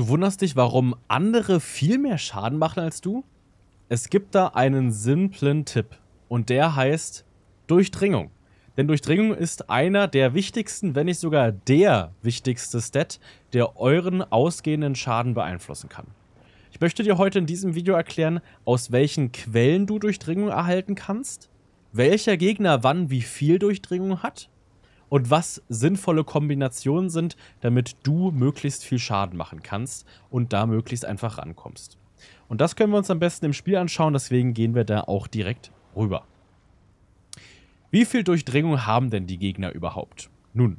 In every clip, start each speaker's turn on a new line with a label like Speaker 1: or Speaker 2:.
Speaker 1: Du wunderst dich, warum andere viel mehr Schaden machen als du? Es gibt da einen simplen Tipp und der heißt Durchdringung. Denn Durchdringung ist einer der wichtigsten, wenn nicht sogar der wichtigste Stat, der euren ausgehenden Schaden beeinflussen kann. Ich möchte dir heute in diesem Video erklären, aus welchen Quellen du Durchdringung erhalten kannst, welcher Gegner wann wie viel Durchdringung hat und was sinnvolle Kombinationen sind, damit du möglichst viel Schaden machen kannst und da möglichst einfach rankommst. Und das können wir uns am besten im Spiel anschauen, deswegen gehen wir da auch direkt rüber. Wie viel Durchdringung haben denn die Gegner überhaupt? Nun,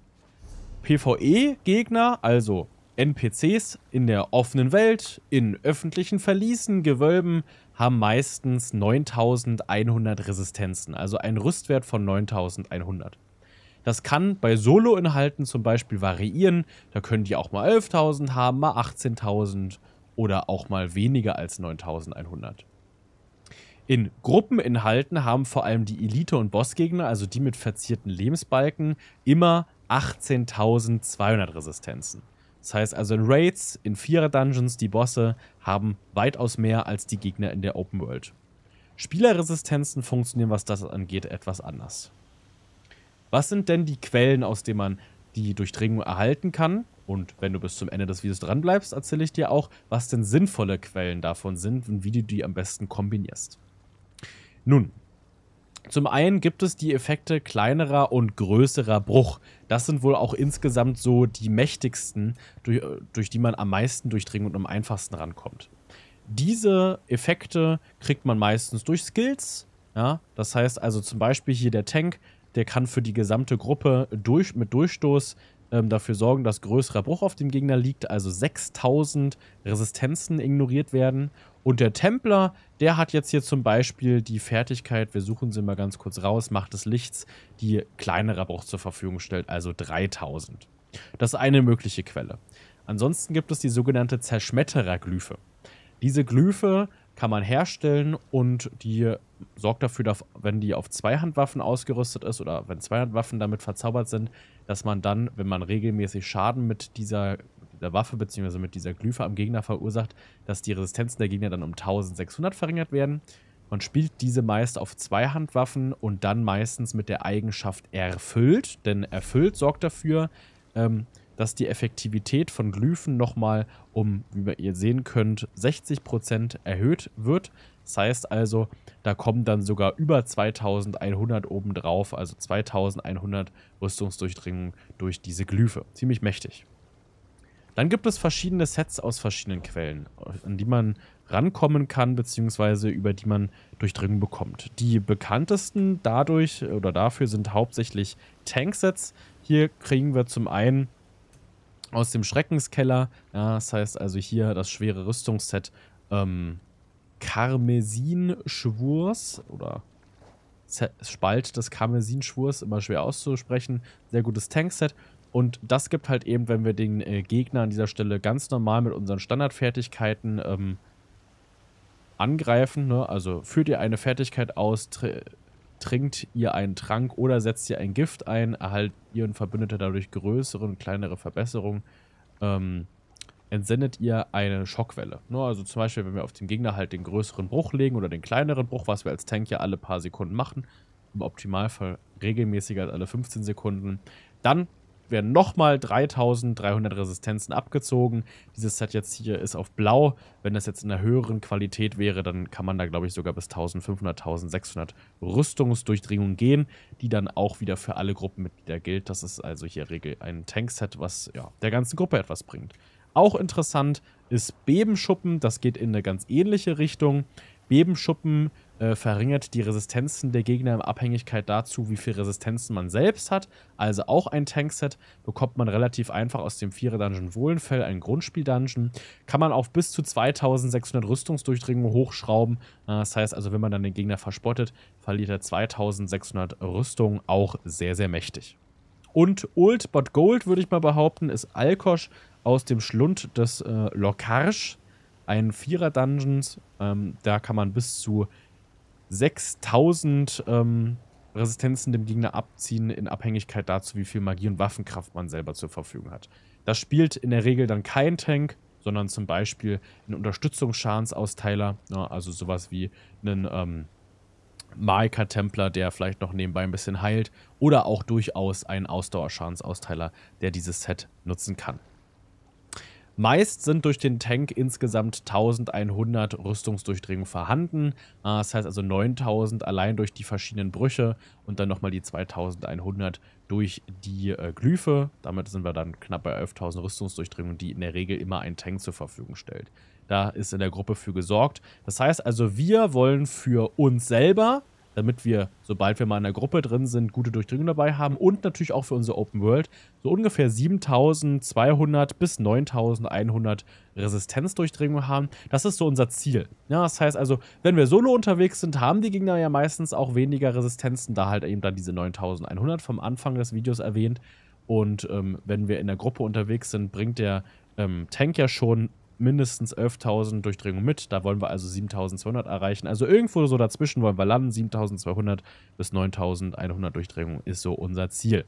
Speaker 1: PvE-Gegner, also NPCs in der offenen Welt, in öffentlichen Verließen, Gewölben, haben meistens 9100 Resistenzen, also einen Rüstwert von 9100. Das kann bei Solo-Inhalten zum Beispiel variieren. Da können die auch mal 11.000 haben, mal 18.000 oder auch mal weniger als 9.100. In Gruppeninhalten haben vor allem die Elite- und Bossgegner, also die mit verzierten Lebensbalken, immer 18.200 Resistenzen. Das heißt also in Raids, in Vierer-Dungeons, die Bosse haben weitaus mehr als die Gegner in der Open World. Spielerresistenzen funktionieren, was das angeht, etwas anders. Was sind denn die Quellen, aus denen man die Durchdringung erhalten kann? Und wenn du bis zum Ende des Videos dranbleibst, erzähle ich dir auch, was denn sinnvolle Quellen davon sind und wie du die am besten kombinierst. Nun, zum einen gibt es die Effekte kleinerer und größerer Bruch. Das sind wohl auch insgesamt so die mächtigsten, durch, durch die man am meisten durchdringt und am einfachsten rankommt. Diese Effekte kriegt man meistens durch Skills. Ja? Das heißt also zum Beispiel hier der Tank der kann für die gesamte Gruppe durch, mit Durchstoß ähm, dafür sorgen, dass größerer Bruch auf dem Gegner liegt, also 6000 Resistenzen ignoriert werden. Und der Templer, der hat jetzt hier zum Beispiel die Fertigkeit, wir suchen sie mal ganz kurz raus, Macht des Lichts, die kleinerer Bruch zur Verfügung stellt, also 3000. Das ist eine mögliche Quelle. Ansonsten gibt es die sogenannte Zerschmetterer-Glyphe. Diese Glyphe kann man herstellen und die sorgt dafür, dass, wenn die auf Zweihandwaffen ausgerüstet ist oder wenn Zweihandwaffen damit verzaubert sind, dass man dann, wenn man regelmäßig Schaden mit dieser, dieser Waffe bzw. mit dieser Glyphe am Gegner verursacht, dass die Resistenzen der Gegner dann um 1600 verringert werden. Man spielt diese meist auf Zweihandwaffen und dann meistens mit der Eigenschaft erfüllt, denn erfüllt sorgt dafür, ähm, dass die Effektivität von Glyphen nochmal um, wie ihr sehen könnt, 60% erhöht wird. Das heißt also, da kommen dann sogar über 2100 obendrauf, also 2100 Rüstungsdurchdringungen durch diese Glyphe. Ziemlich mächtig. Dann gibt es verschiedene Sets aus verschiedenen Quellen, an die man rankommen kann, beziehungsweise über die man Durchdringung bekommt. Die bekanntesten dadurch oder dafür sind hauptsächlich Tanksets. Hier kriegen wir zum einen aus dem Schreckenskeller. Ja, das heißt also hier das schwere Rüstungsset ähm, Karmesinschwurs oder Spalt des Karmesinschwurs, immer schwer auszusprechen. Sehr gutes Tankset. Und das gibt halt eben, wenn wir den äh, Gegner an dieser Stelle ganz normal mit unseren Standardfertigkeiten ähm, angreifen, ne? also führt ihr eine Fertigkeit aus, trinkt ihr einen Trank oder setzt ihr ein Gift ein, erhaltet ihr und Verbündete dadurch größere und kleinere Verbesserungen, ähm, entsendet ihr eine Schockwelle. Ne? Also zum Beispiel, wenn wir auf den Gegner halt den größeren Bruch legen oder den kleineren Bruch, was wir als Tank ja alle paar Sekunden machen, im Optimalfall regelmäßiger als alle 15 Sekunden, dann werden nochmal 3300 Resistenzen abgezogen. Dieses Set jetzt hier ist auf blau. Wenn das jetzt in einer höheren Qualität wäre, dann kann man da, glaube ich, sogar bis 1500, 1600 Rüstungsdurchdringung gehen, die dann auch wieder für alle Gruppenmitglieder gilt. Das ist also hier Regel ein Tankset, was ja, der ganzen Gruppe etwas bringt. Auch interessant ist Bebenschuppen. Das geht in eine ganz ähnliche Richtung. Bebenschuppen äh, verringert die Resistenzen der Gegner in Abhängigkeit dazu, wie viel Resistenzen man selbst hat. Also auch ein Tankset bekommt man relativ einfach aus dem Vierer-Dungeon Wohlenfell, ein Grundspiel-Dungeon. Kann man auf bis zu 2600 Rüstungsdurchdringungen hochschrauben. Ah, das heißt also, wenn man dann den Gegner verspottet, verliert er 2600 Rüstung. Auch sehr, sehr mächtig. Und Old But Gold, würde ich mal behaupten, ist Alkosch aus dem Schlund des äh, Lokarsch. Ein Vierer-Dungeons. Ähm, da kann man bis zu 6000 ähm, Resistenzen dem Gegner abziehen, in Abhängigkeit dazu, wie viel Magie und Waffenkraft man selber zur Verfügung hat. Das spielt in der Regel dann kein Tank, sondern zum Beispiel ein Unterstützungsschadensausteiler, ja, ne, also sowas wie einen ähm, Marika-Templer, der vielleicht noch nebenbei ein bisschen heilt, oder auch durchaus einen Ausdauerschadensausteiler, der dieses Set nutzen kann. Meist sind durch den Tank insgesamt 1100 Rüstungsdurchdringung vorhanden. Ah, das heißt also 9000 allein durch die verschiedenen Brüche und dann nochmal die 2100 durch die äh, Glyphe. Damit sind wir dann knapp bei 11.000 Rüstungsdurchdringung, die in der Regel immer ein Tank zur Verfügung stellt. Da ist in der Gruppe für gesorgt. Das heißt also, wir wollen für uns selber damit wir, sobald wir mal in der Gruppe drin sind, gute Durchdringung dabei haben und natürlich auch für unsere Open World so ungefähr 7200 bis 9100 Resistenzdurchdringung haben. Das ist so unser Ziel. Ja, das heißt also, wenn wir solo unterwegs sind, haben die Gegner ja meistens auch weniger Resistenzen, da halt eben dann diese 9100 vom Anfang des Videos erwähnt. Und ähm, wenn wir in der Gruppe unterwegs sind, bringt der ähm, Tank ja schon mindestens 11.000 Durchdringung mit. Da wollen wir also 7.200 erreichen. Also irgendwo so dazwischen wollen wir landen. 7.200 bis 9.100 Durchdringung ist so unser Ziel.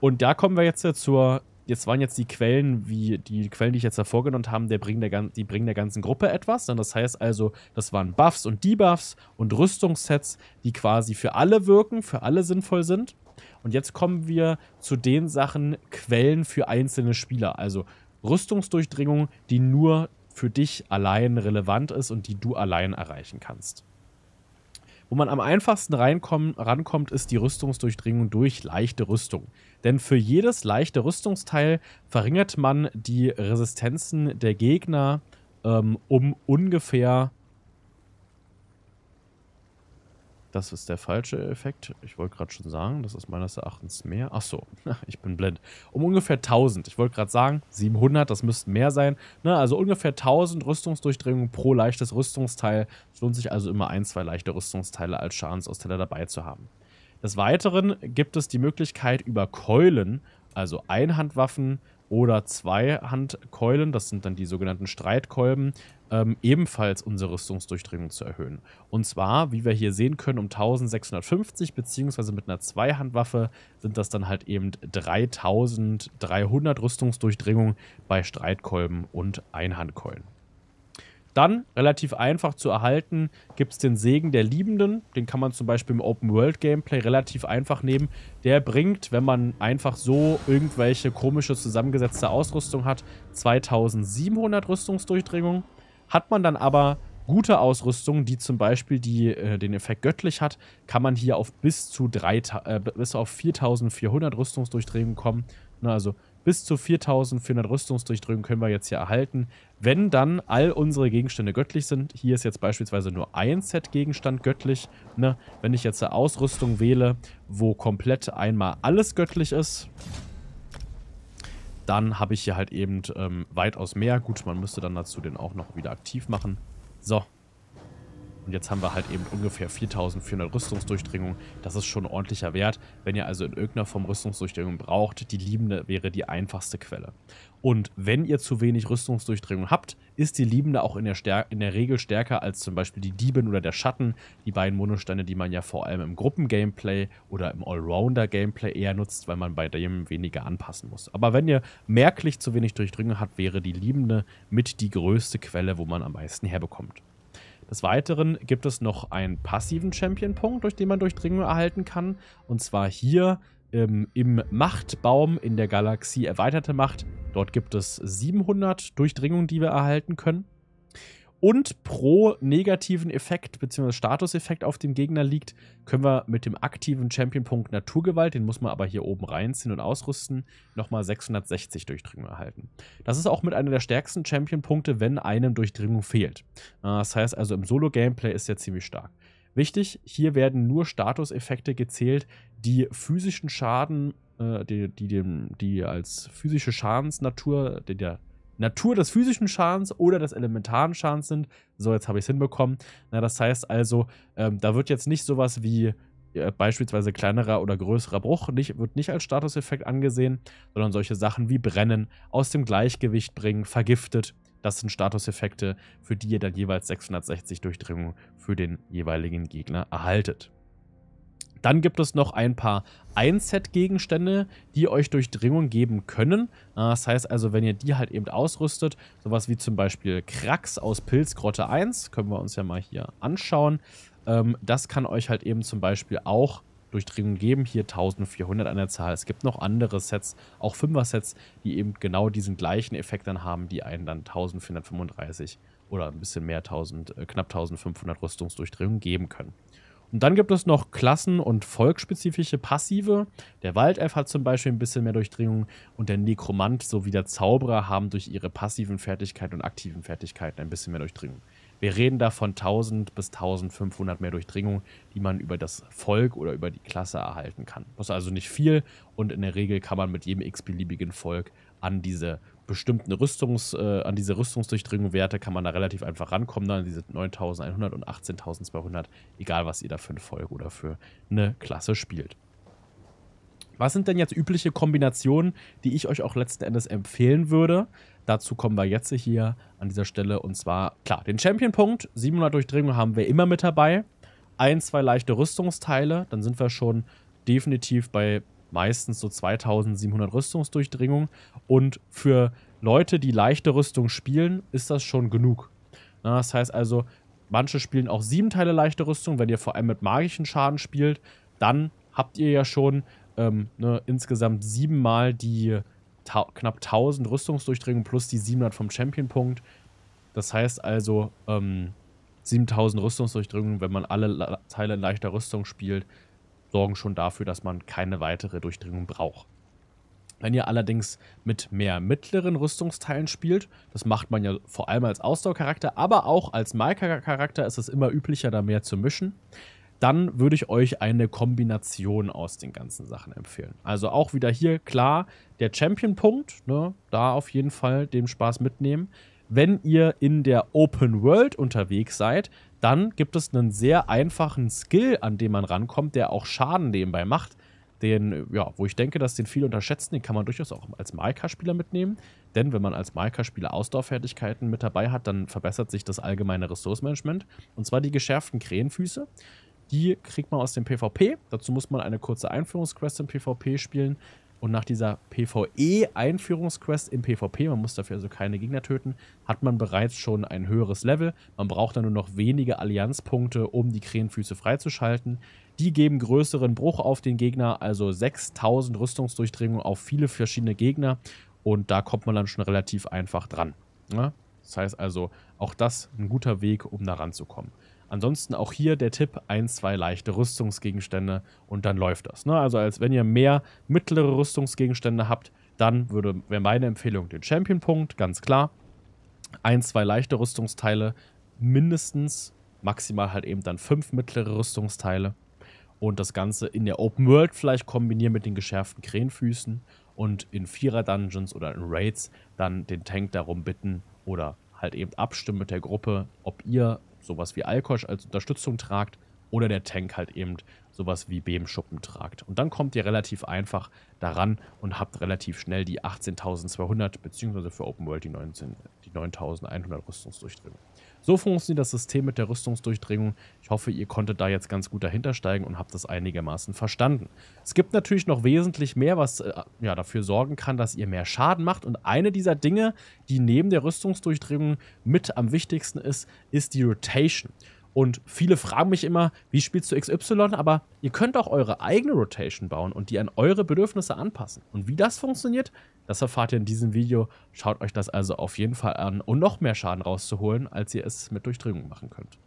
Speaker 1: Und da kommen wir jetzt äh, zur... Jetzt waren jetzt die Quellen, wie die Quellen, die ich jetzt hervorgenommen habe, der bringen der, die bringen der ganzen Gruppe etwas. das heißt also, das waren Buffs und Debuffs und Rüstungssets, die quasi für alle wirken, für alle sinnvoll sind. Und jetzt kommen wir zu den Sachen Quellen für einzelne Spieler. Also Rüstungsdurchdringung, die nur für dich allein relevant ist und die du allein erreichen kannst. Wo man am einfachsten rankommt, ist die Rüstungsdurchdringung durch leichte Rüstung. Denn für jedes leichte Rüstungsteil verringert man die Resistenzen der Gegner ähm, um ungefähr Das ist der falsche Effekt. Ich wollte gerade schon sagen, das ist meines Erachtens mehr. Ach so, ich bin blind. Um ungefähr 1000. Ich wollte gerade sagen, 700, das müssten mehr sein. Na, ne, also ungefähr 1000 Rüstungsdurchdringungen pro leichtes Rüstungsteil. Es lohnt sich also immer ein, zwei leichte Rüstungsteile als Schadensausteiler dabei zu haben. Des Weiteren gibt es die Möglichkeit, über Keulen, also Einhandwaffen, oder zwei Handkeulen, das sind dann die sogenannten Streitkolben, ähm, ebenfalls unsere Rüstungsdurchdringung zu erhöhen. Und zwar, wie wir hier sehen können, um 1650, beziehungsweise mit einer Zweihandwaffe sind das dann halt eben 3300 Rüstungsdurchdringung bei Streitkolben und Einhandkeulen. Dann, relativ einfach zu erhalten, gibt es den Segen der Liebenden. Den kann man zum Beispiel im Open-World-Gameplay relativ einfach nehmen. Der bringt, wenn man einfach so irgendwelche komische zusammengesetzte Ausrüstung hat, 2700 Rüstungsdurchdringung. Hat man dann aber gute Ausrüstung, die zum Beispiel die, äh, den Effekt göttlich hat, kann man hier auf bis zu drei, äh, bis auf 4400 Rüstungsdurchdringung kommen. Na, ne, also bis zu 4400 Rüstungsdurchdrücken können wir jetzt hier erhalten, wenn dann all unsere Gegenstände göttlich sind. Hier ist jetzt beispielsweise nur ein Set-Gegenstand göttlich. Ne? Wenn ich jetzt eine Ausrüstung wähle, wo komplett einmal alles göttlich ist, dann habe ich hier halt eben ähm, weitaus mehr. Gut, man müsste dann dazu den auch noch wieder aktiv machen. So, und jetzt haben wir halt eben ungefähr 4400 Rüstungsdurchdringung. Das ist schon ein ordentlicher Wert. Wenn ihr also in irgendeiner Form Rüstungsdurchdringung braucht, die Liebende wäre die einfachste Quelle. Und wenn ihr zu wenig Rüstungsdurchdringung habt, ist die Liebende auch in der, in der Regel stärker als zum Beispiel die Diebin oder der Schatten. Die beiden Monosteine, die man ja vor allem im Gruppengameplay oder im Allrounder-Gameplay eher nutzt, weil man bei dem weniger anpassen muss. Aber wenn ihr merklich zu wenig Durchdringung habt, wäre die Liebende mit die größte Quelle, wo man am meisten herbekommt. Des Weiteren gibt es noch einen passiven Champion-Punkt, durch den man Durchdringung erhalten kann. Und zwar hier ähm, im Machtbaum in der Galaxie Erweiterte Macht. Dort gibt es 700 Durchdringungen, die wir erhalten können und pro negativen Effekt bzw. Statuseffekt auf dem Gegner liegt, können wir mit dem aktiven Champion-Punkt Naturgewalt, den muss man aber hier oben reinziehen und ausrüsten, nochmal 660 Durchdringung erhalten. Das ist auch mit einer der stärksten Champion-Punkte, wenn einem Durchdringung fehlt. Äh, das heißt also, im Solo-Gameplay ist er ziemlich stark. Wichtig, hier werden nur Statuseffekte gezählt, die physischen Schaden, äh, die, die, die, die als physische Schadensnatur, der Natur des physischen Schadens oder des elementaren Schadens sind. So, jetzt habe ich es hinbekommen. Na, das heißt also, ähm, da wird jetzt nicht sowas wie äh, beispielsweise kleinerer oder größerer Bruch nicht, wird nicht als Statuseffekt angesehen, sondern solche Sachen wie Brennen, aus dem Gleichgewicht bringen, vergiftet. Das sind Statuseffekte, für die ihr dann jeweils 660 Durchdringungen für den jeweiligen Gegner erhaltet. Dann gibt es noch ein paar Ein-Set-Gegenstände, die euch Durchdringung geben können. Ah, das heißt also, wenn ihr die halt eben ausrüstet, sowas wie zum Beispiel Krax aus Pilzgrotte 1, können wir uns ja mal hier anschauen. Ähm, das kann euch halt eben zum Beispiel auch Durchdringung geben. Hier 1400 an der Zahl. Es gibt noch andere Sets, auch 5er-Sets, die eben genau diesen gleichen Effekt dann haben, die einen dann 1435 oder ein bisschen mehr, 1000, äh, knapp 1500 Rüstungsdurchdringung geben können. Und dann gibt es noch klassen- und volksspezifische Passive. Der Waldelf hat zum Beispiel ein bisschen mehr Durchdringung und der Nekromant sowie der Zauberer haben durch ihre passiven Fertigkeiten und aktiven Fertigkeiten ein bisschen mehr Durchdringung. Wir reden da von 1000 bis 1500 mehr Durchdringung, die man über das Volk oder über die Klasse erhalten kann. Das ist also nicht viel und in der Regel kann man mit jedem x-beliebigen Volk an diese bestimmten Rüstungs, äh, an diese Rüstungsdurchdringung-Werte kann man da relativ einfach rankommen, dann diese 9100 und 18200, egal was ihr da für ein Volk oder für eine Klasse spielt. Was sind denn jetzt übliche Kombinationen, die ich euch auch letzten Endes empfehlen würde? Dazu kommen wir jetzt hier an dieser Stelle. Und zwar, klar, den Champion-Punkt. 700 Durchdringung haben wir immer mit dabei. Ein, zwei leichte Rüstungsteile. Dann sind wir schon definitiv bei meistens so 2700 Rüstungsdurchdringung. Und für Leute, die leichte Rüstung spielen, ist das schon genug. Na, das heißt also, manche spielen auch sieben Teile leichte Rüstung. Wenn ihr vor allem mit magischen Schaden spielt, dann habt ihr ja schon ähm, ne, insgesamt siebenmal die knapp 1000 Rüstungsdurchdringung plus die 700 vom Champion-Punkt. Das heißt also ähm, 7000 Rüstungsdurchdringung, wenn man alle La Teile in leichter Rüstung spielt, sorgen schon dafür, dass man keine weitere Durchdringung braucht. Wenn ihr allerdings mit mehr mittleren Rüstungsteilen spielt, das macht man ja vor allem als Ausdauercharakter, aber auch als Maika-Charakter ist es immer üblicher, da mehr zu mischen dann würde ich euch eine Kombination aus den ganzen Sachen empfehlen. Also auch wieder hier klar der Champion-Punkt, ne, da auf jeden Fall den Spaß mitnehmen. Wenn ihr in der Open World unterwegs seid, dann gibt es einen sehr einfachen Skill, an dem man rankommt, der auch Schaden nebenbei macht. Den, ja, wo ich denke, dass den viel unterschätzen, den kann man durchaus auch als Maika-Spieler mitnehmen. Denn wenn man als Maika-Spieler Ausdauerfertigkeiten mit dabei hat, dann verbessert sich das allgemeine Ressourcenmanagement. Und zwar die geschärften Krähenfüße. Die kriegt man aus dem PvP. Dazu muss man eine kurze Einführungsquest im PvP spielen. Und nach dieser PvE-Einführungsquest im PvP, man muss dafür also keine Gegner töten, hat man bereits schon ein höheres Level. Man braucht dann nur noch wenige Allianzpunkte, um die Krähenfüße freizuschalten. Die geben größeren Bruch auf den Gegner, also 6000 Rüstungsdurchdringung auf viele verschiedene Gegner. Und da kommt man dann schon relativ einfach dran. Ne? Das heißt also, auch das ein guter Weg, um da ranzukommen. Ansonsten auch hier der Tipp: ein, zwei leichte Rüstungsgegenstände und dann läuft das. Ne? Also, als wenn ihr mehr mittlere Rüstungsgegenstände habt, dann würde, wäre meine Empfehlung den Champion-Punkt, ganz klar. Ein, zwei leichte Rüstungsteile, mindestens, maximal halt eben dann fünf mittlere Rüstungsteile. Und das Ganze in der Open World vielleicht kombinieren mit den geschärften Krähenfüßen und in Vierer-Dungeons oder in Raids dann den Tank darum bitten oder halt eben abstimmen mit der Gruppe, ob ihr sowas wie Alkosch als Unterstützung tragt oder der Tank halt eben sowas wie Bebenschuppen tragt. Und dann kommt ihr relativ einfach daran und habt relativ schnell die 18.200 beziehungsweise für Open World die, 19, die 9.100 Rüstungsdurchdringung. So funktioniert das System mit der Rüstungsdurchdringung. Ich hoffe, ihr konntet da jetzt ganz gut dahinter steigen und habt das einigermaßen verstanden. Es gibt natürlich noch wesentlich mehr, was äh, ja, dafür sorgen kann, dass ihr mehr Schaden macht. Und eine dieser Dinge, die neben der Rüstungsdurchdringung mit am wichtigsten ist, ist die Rotation. Und viele fragen mich immer, wie spielst du XY? Aber ihr könnt auch eure eigene Rotation bauen und die an eure Bedürfnisse anpassen. Und wie das funktioniert, das erfahrt ihr in diesem Video. Schaut euch das also auf jeden Fall an, um noch mehr Schaden rauszuholen, als ihr es mit Durchdringung machen könnt.